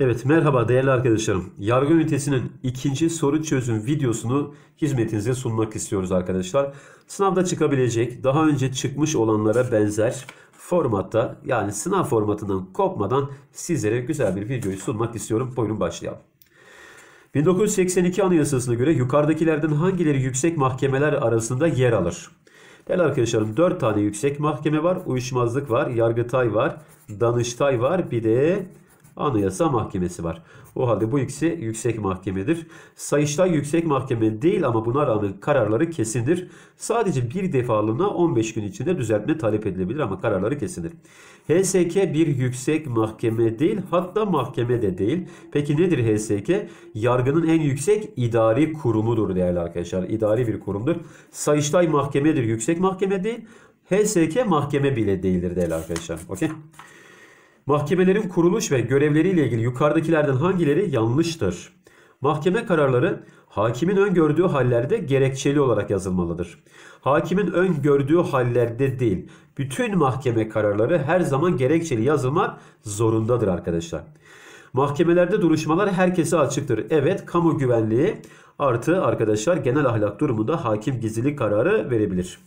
Evet merhaba değerli arkadaşlarım. Yargı ünitesinin ikinci soru çözüm videosunu hizmetinize sunmak istiyoruz arkadaşlar. Sınavda çıkabilecek daha önce çıkmış olanlara benzer formatta yani sınav formatından kopmadan sizlere güzel bir videoyu sunmak istiyorum. Buyurun başlayalım. 1982 Anayasası'na göre yukarıdakilerden hangileri yüksek mahkemeler arasında yer alır? Değerli arkadaşlarım 4 tane yüksek mahkeme var. Uyuşmazlık var, Yargıtay var, Danıştay var. Bir de Anayasa Mahkemesi var. O halde bu ikisi yüksek mahkemedir. Sayıştay yüksek mahkeme değil ama buna rağmen kararları kesindir. Sadece bir defalığına 15 gün içinde düzeltme talep edilebilir ama kararları kesindir. HSK bir yüksek mahkeme değil hatta mahkeme de değil. Peki nedir HSK? Yargının en yüksek idari kurumudur değerli arkadaşlar. İdari bir kurumdur. Sayıştay mahkemedir yüksek mahkeme değil. HSK mahkeme bile değildir değerli arkadaşlar. Okey. Mahkemelerin kuruluş ve görevleriyle ilgili yukarıdakilerden hangileri yanlıştır? Mahkeme kararları hakimin öngördüğü hallerde gerekçeli olarak yazılmalıdır. Hakimin öngördüğü hallerde değil, bütün mahkeme kararları her zaman gerekçeli yazılmak zorundadır arkadaşlar. Mahkemelerde duruşmalar herkese açıktır. Evet, kamu güvenliği artı arkadaşlar genel ahlak durumunda hakim gizlilik kararı verebilir.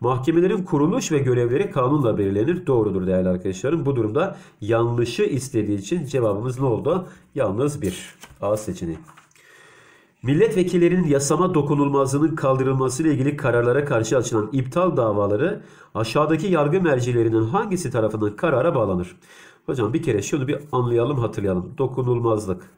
Mahkemelerin kuruluş ve görevleri kanunla belirlenir. Doğrudur değerli arkadaşlarım. Bu durumda yanlışı istediği için cevabımız ne oldu? Yalnız bir. A seçeneği. Milletvekillerinin yasama dokunulmazlığının kaldırılması ile ilgili kararlara karşı açılan iptal davaları aşağıdaki yargı mercilerinin hangisi tarafından karara bağlanır? Hocam bir kere şunu bir anlayalım hatırlayalım. Dokunulmazlık.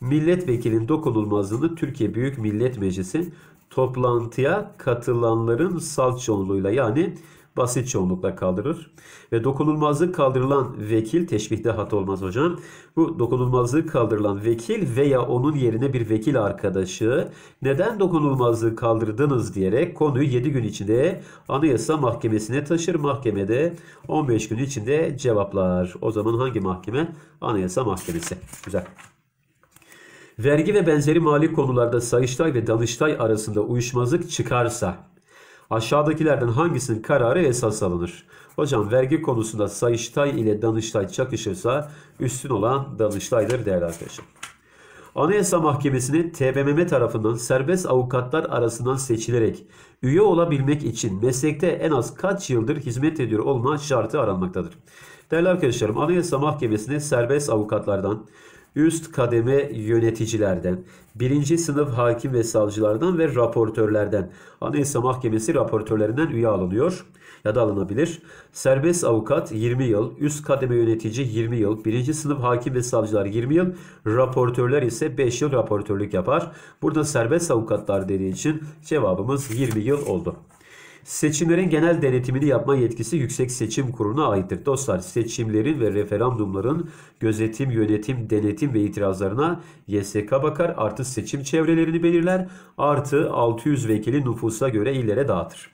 Milletvekilin dokunulmazlığını Türkiye Büyük Millet Meclisi toplantıya katılanların salt çoğunluğuyla yani basit çoğunlukla kaldırır. Ve dokunulmazlık kaldırılan vekil, teşbihte hata olmaz hocam. Bu dokunulmazlık kaldırılan vekil veya onun yerine bir vekil arkadaşı neden dokunulmazlığı kaldırdınız diyerek konuyu 7 gün içinde anayasa mahkemesine taşır. Mahkemede 15 gün içinde cevaplar. O zaman hangi mahkeme? Anayasa mahkemesi. Güzel vergi ve benzeri mali konularda Sayıştay ve Danıştay arasında uyuşmazlık çıkarsa aşağıdakilerden hangisinin kararı esas alınır? Hocam vergi konusunda Sayıştay ile Danıştay çakışırsa üstün olan Danıştay'dır değerli arkadaşlar. Anayasa Mahkemesi'ne TBMM tarafından serbest avukatlar arasından seçilerek üye olabilmek için meslekte en az kaç yıldır hizmet ediyor olma şartı aranmaktadır. Değerli arkadaşlarım Anayasa Mahkemesi'ne serbest avukatlardan üst kademe yöneticilerden, birinci sınıf hakim ve savcılardan ve raportörlerden, Anayasa Mahkemesi raportörlerinden üye alınıyor ya da alınabilir. Serbest avukat 20 yıl, üst kademe yönetici 20 yıl, birinci sınıf hakim ve savcılar 20 yıl, raportörler ise 5 yıl raportörlük yapar. Burada serbest avukatlar dediği için cevabımız 20 yıl oldu. Seçimlerin genel denetimini yapma yetkisi Yüksek Seçim Kurulu'na aittir. Dostlar seçimlerin ve referandumların gözetim, yönetim, denetim ve itirazlarına YSK bakar. Artı seçim çevrelerini belirler. Artı 600 vekili nüfusa göre illere dağıtır.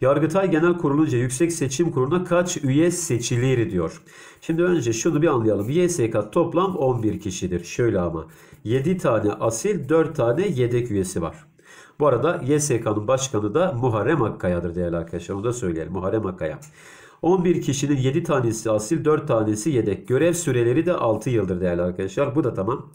Yargıtay Genel Kurulu'nca Yüksek Seçim Kurulu'na kaç üye seçilir diyor. Şimdi önce şunu bir anlayalım. YSK toplam 11 kişidir. Şöyle ama 7 tane asil 4 tane yedek üyesi var. Bu arada YSK'nın başkanı da Muharrem Akkaya'dır değerli arkadaşlar. Onu da söyleyelim. Muharrem Akkaya. 11 kişinin 7 tanesi asil, 4 tanesi yedek. Görev süreleri de 6 yıldır değerli arkadaşlar. Bu da tamam.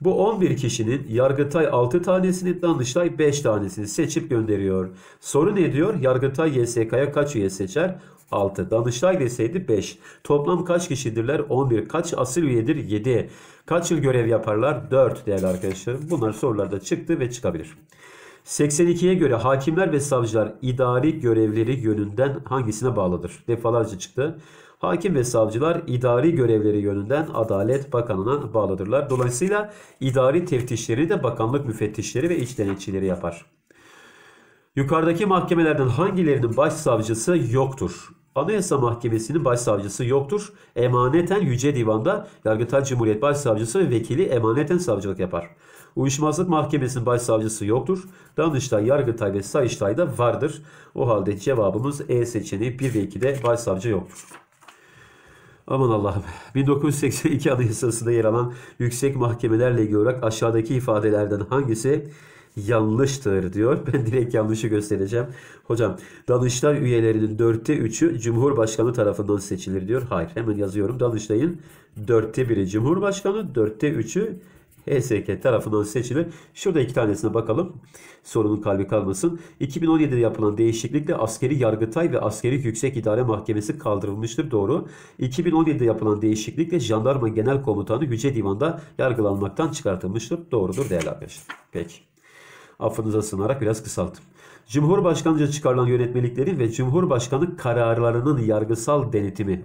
Bu 11 kişinin Yargıtay 6 tanesini, Danıştay 5 tanesini seçip gönderiyor. Soru ne diyor? Yargıtay YSK'ya kaç üye seçer? 6. Danıştay deseydi 5. Toplam kaç kişidirler? 11. Kaç asil üyedir? 7. Kaç yıl görev yaparlar? 4 değerli arkadaşlarım. Bunlar sorularda çıktı ve çıkabilir. 82'ye göre hakimler ve savcılar idari görevleri yönünden hangisine bağlıdır? Defalarca çıktı. Hakim ve savcılar idari görevleri yönünden Adalet Bakanı'na bağlıdırlar. Dolayısıyla idari teftişleri de bakanlık müfettişleri ve iç denetçileri yapar. Yukarıdaki mahkemelerden hangilerinin başsavcısı yoktur? Anayasa Mahkemesi'nin başsavcısı yoktur. Emaneten Yüce Divan'da Yargıtay Cumhuriyet Başsavcısı ve vekili emaneten savcılık yapar. Uyuşmazlık Mahkemesi'nin başsavcısı yoktur. Danıştay, Yargıtay ve Sayıştay'da vardır. O halde cevabımız E seçeneği Bir ve de başsavcı yoktur. Aman Allah'ım. 1982 Anayasası'nda yer alan yüksek mahkemelerle ilgili olarak aşağıdaki ifadelerden hangisi yanlıştır diyor. Ben direkt yanlışı göstereceğim. Hocam Danıştay üyelerinin dörtte üçü Cumhurbaşkanı tarafından seçilir diyor. Hayır hemen yazıyorum. Danıştay'ın dörtte biri Cumhurbaşkanı, dörtte üçü HSK tarafından seçilir. Şurada iki tanesine bakalım. Sorunun kalbi kalmasın. 2017'de yapılan değişiklikle askeri yargıtay ve askeri yüksek idare mahkemesi kaldırılmıştır. Doğru. 2017'de yapılan değişiklikle jandarma genel komutanı Yüce Divan'da yargılanmaktan çıkartılmıştır. Doğrudur değerli arkadaşlar. Peki affınıza sığınarak biraz kısalttım. Cumhurbaşkanıca çıkarılan yönetmeliklerin ve Cumhurbaşkanı kararlarının yargısal denetimi.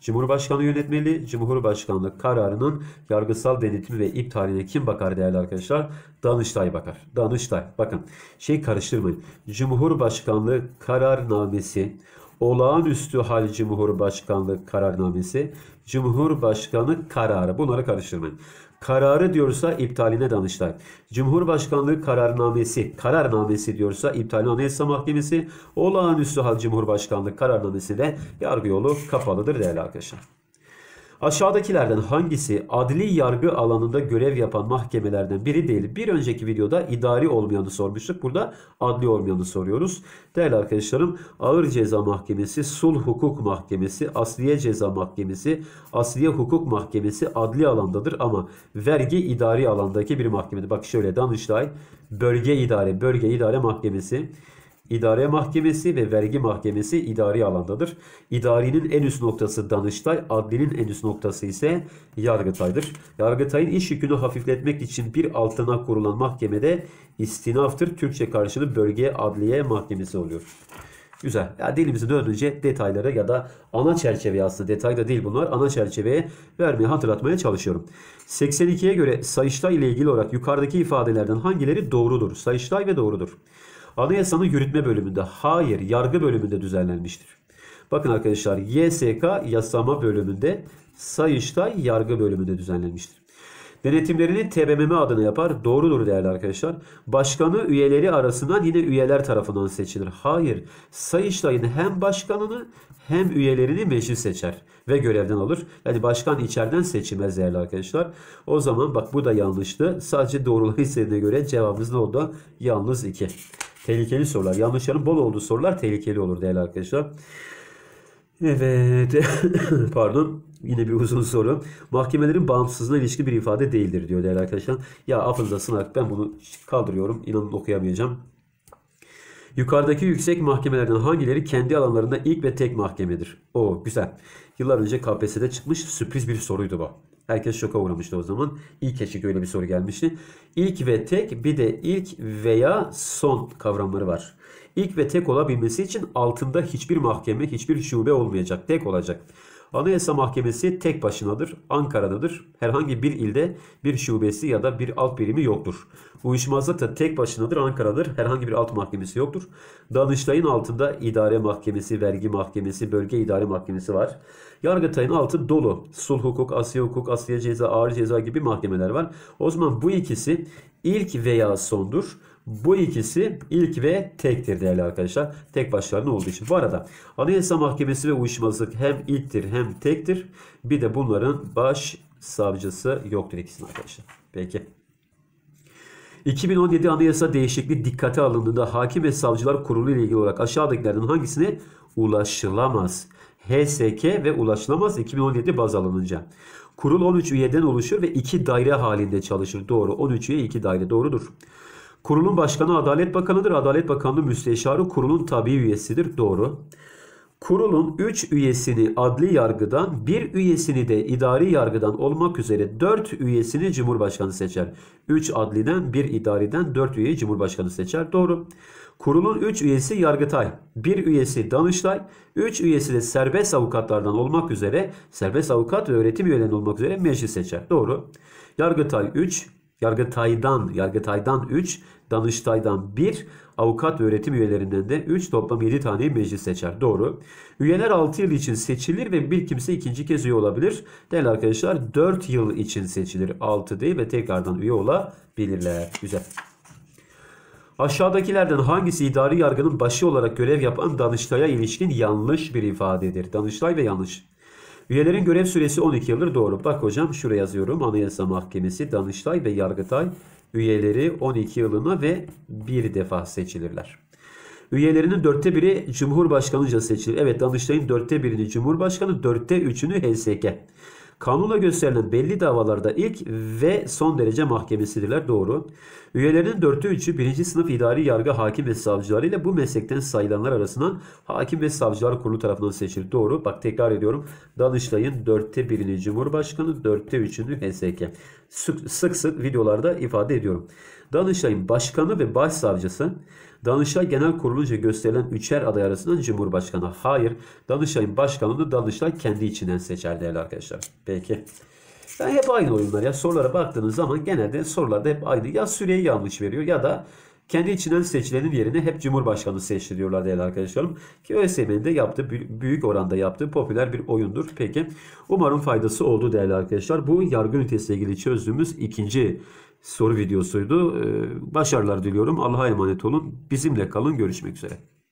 Cumhurbaşkanı yönetmeli, Cumhurbaşkanlığı kararının yargısal denetimi ve iptaline kim bakar değerli arkadaşlar? Danıştay bakar. Danıştay. Bakın şey karıştırmayın. Cumhurbaşkanlığı kararnamesi, olağanüstü hal Cumhurbaşkanlığı kararnamesi, Cumhurbaşkanı kararı. Bunları karıştırmayın. Kararı diyorsa iptaline Danıştay. Cumhurbaşkanlığı kararnamesi, kararnamesi diyorsa iptalini Anayasa Mahkemesi. Olağanüstü hal Cumhurbaşkanlığı kararnamesi de yargı yolu kapalıdır değerli arkadaşlar. Aşağıdakilerden hangisi adli yargı alanında görev yapan mahkemelerden biri değil? Bir önceki videoda idari olmayanı sormuştuk. Burada adli olmayanı soruyoruz. Değerli arkadaşlarım Ağır Ceza Mahkemesi, Sulh Hukuk Mahkemesi, Asliye Ceza Mahkemesi, Asliye Hukuk Mahkemesi adli alandadır ama vergi idari alandaki bir mahkemedir. Bak şöyle Danıştay Bölge İdare, Bölge İdare Mahkemesi, İdare Mahkemesi ve Vergi Mahkemesi idari alandadır. İdarinin en üst noktası Danıştay, adlinin en üst noktası ise Yargıtay'dır. Yargıtay'ın iş yükünü hafifletmek için bir altına kurulan mahkemede istinaftır. Türkçe karşılığı bölge adliye mahkemesi oluyor. Güzel. Ya dilimizin döndüğünce detaylara ya da ana çerçeveye aslında detayda değil bunlar. Ana çerçeveye vermeye hatırlatmaya çalışıyorum. 82'ye göre Sayıştay ile ilgili olarak yukarıdaki ifadelerden hangileri doğrudur? Sayıştay ve doğrudur. Anayasanın yürütme bölümünde hayır yargı bölümünde düzenlenmiştir. Bakın arkadaşlar YSK yasama bölümünde Sayıştay yargı bölümünde düzenlenmiştir. Denetimlerini TBMM adına yapar. Doğrudur değerli arkadaşlar. Başkanı üyeleri arasından yine üyeler tarafından seçilir. Hayır. Sayıştay'ın hem başkanını hem üyelerini meclis seçer ve görevden alır. Yani başkan içeriden seçilmez değerli arkadaşlar. O zaman bak bu da yanlıştı. Sadece doğrulama istediğine göre cevabımız ne oldu? Yalnız 2. Tehlikeli sorular. Yanlışların bol olduğu sorular tehlikeli olur değerli arkadaşlar. Evet. Pardon. Yine bir uzun soru. Mahkemelerin bağımsızlığına ilişki bir ifade değildir diyor değerli arkadaşlar. Ya affınıza sınav ben bunu kaldırıyorum. İnanın okuyamayacağım. Yukarıdaki yüksek mahkemelerden hangileri kendi alanlarında ilk ve tek mahkemedir? O güzel. Yıllar önce KPSS'de çıkmış sürpriz bir soruydu bu. Herkes şoka uğramıştı o zaman. İlk eşik öyle bir soru gelmişti. İlk ve tek bir de ilk veya son kavramları var. İlk ve tek olabilmesi için altında hiçbir mahkeme, hiçbir şube olmayacak. Tek olacak. Anayasa Mahkemesi tek başınadır, Ankara'dadır. Herhangi bir ilde bir şubesi ya da bir alt birimi yoktur. Uyuşmazlık da tek başınadır, Ankara'dır. Herhangi bir alt mahkemesi yoktur. Danıştay'ın altında idare mahkemesi, vergi mahkemesi, bölge idare mahkemesi var. Yargıtay'ın altı dolu. Sulh hukuk, asya hukuk, asya ceza, ağır ceza gibi mahkemeler var. O zaman bu ikisi ilk veya sondur. Bu ikisi ilk ve tektir değerli arkadaşlar. Tek başlarına olduğu için. Bu arada Anayasa Mahkemesi ve uyuşmazlık hem ilktir hem tektir. Bir de bunların baş savcısı yoktur ikisinin arkadaşlar. Peki. 2017 anayasa değişikliği dikkate alındığında hakim ve savcılar kurulu ile ilgili olarak aşağıdakilerden hangisine ulaşılamaz? HSK ve ulaşılamaz 2017 baz alınınca. Kurul 13 üyeden oluşur ve 2 daire halinde çalışır. Doğru. 13 üye 2 daire doğrudur. Kurulun başkanı Adalet Bakanı'dır. Adalet Bakanlığı müsteşarı kurulun tabi üyesidir. Doğru. Kurulun 3 üyesini adli yargıdan, 1 üyesini de idari yargıdan olmak üzere 4 üyesini Cumhurbaşkanı seçer. 3 adliden, 1 idariden 4 üyeyi Cumhurbaşkanı seçer. Doğru. Kurulun 3 üyesi Yargıtay, 1 üyesi Danıştay, 3 üyesi de serbest avukatlardan olmak üzere, serbest avukat ve öğretim üyelerinden olmak üzere meclis seçer. Doğru. Yargıtay 3, Yargıtay'dan, Yargıtay'dan 3, Danıştay'dan 1, avukat ve öğretim üyelerinden de 3 toplam 7 tane meclis seçer. Doğru. Üyeler 6 yıl için seçilir ve bir kimse ikinci kez üye olabilir. Değerli arkadaşlar 4 yıl için seçilir. 6 değil ve tekrardan üye olabilirler. Güzel. Aşağıdakilerden hangisi idari yargının başı olarak görev yapan Danıştay'a ilişkin yanlış bir ifadedir? Danıştay ve yanlış. Üyelerin görev süresi 12 yıldır doğru. Bak hocam şuraya yazıyorum. Anayasa Mahkemesi, Danıştay ve Yargıtay üyeleri 12 yılına ve bir defa seçilirler. Üyelerinin dörtte biri Cumhurbaşkanıca seçilir. Evet Danıştay'ın dörtte birini Cumhurbaşkanı, dörtte üçünü HSK. Kanunla gösterilen belli davalarda ilk ve son derece mahkemesidirler. Doğru. Üyelerinin dörtü üçü birinci sınıf idari yargı hakim ve savcıları ile bu meslekten sayılanlar arasından hakim ve savcılar kurulu tarafından seçilir. Doğru. Bak tekrar ediyorum. Danıştay'ın dörtte birini Cumhurbaşkanı, dörtte üçünü HSK. Sık, sık sık videolarda ifade ediyorum. Danıştay'ın başkanı ve başsavcısı Danıştay Genel Kurulu'nca gösterilen üçer aday arasından Cumhurbaşkanı. Hayır. Danıştay'ın başkanını Danıştay kendi içinden seçer değerli arkadaşlar. Peki. Yani hep aynı oyunlar ya. Sorulara baktığınız zaman genelde sorularda hep aynı. Ya süreyi yanlış veriyor ya da kendi içinden seçilenin yerine hep Cumhurbaşkanı seçiliyorlar değerli arkadaşlarım. Ki ÖSYM'nin de yaptığı büyük oranda yaptığı popüler bir oyundur. Peki umarım faydası oldu değerli arkadaşlar. Bu yargı ünitesiyle ilgili çözdüğümüz ikinci soru videosuydu. Ee, başarılar diliyorum. Allah'a emanet olun. Bizimle kalın. Görüşmek üzere.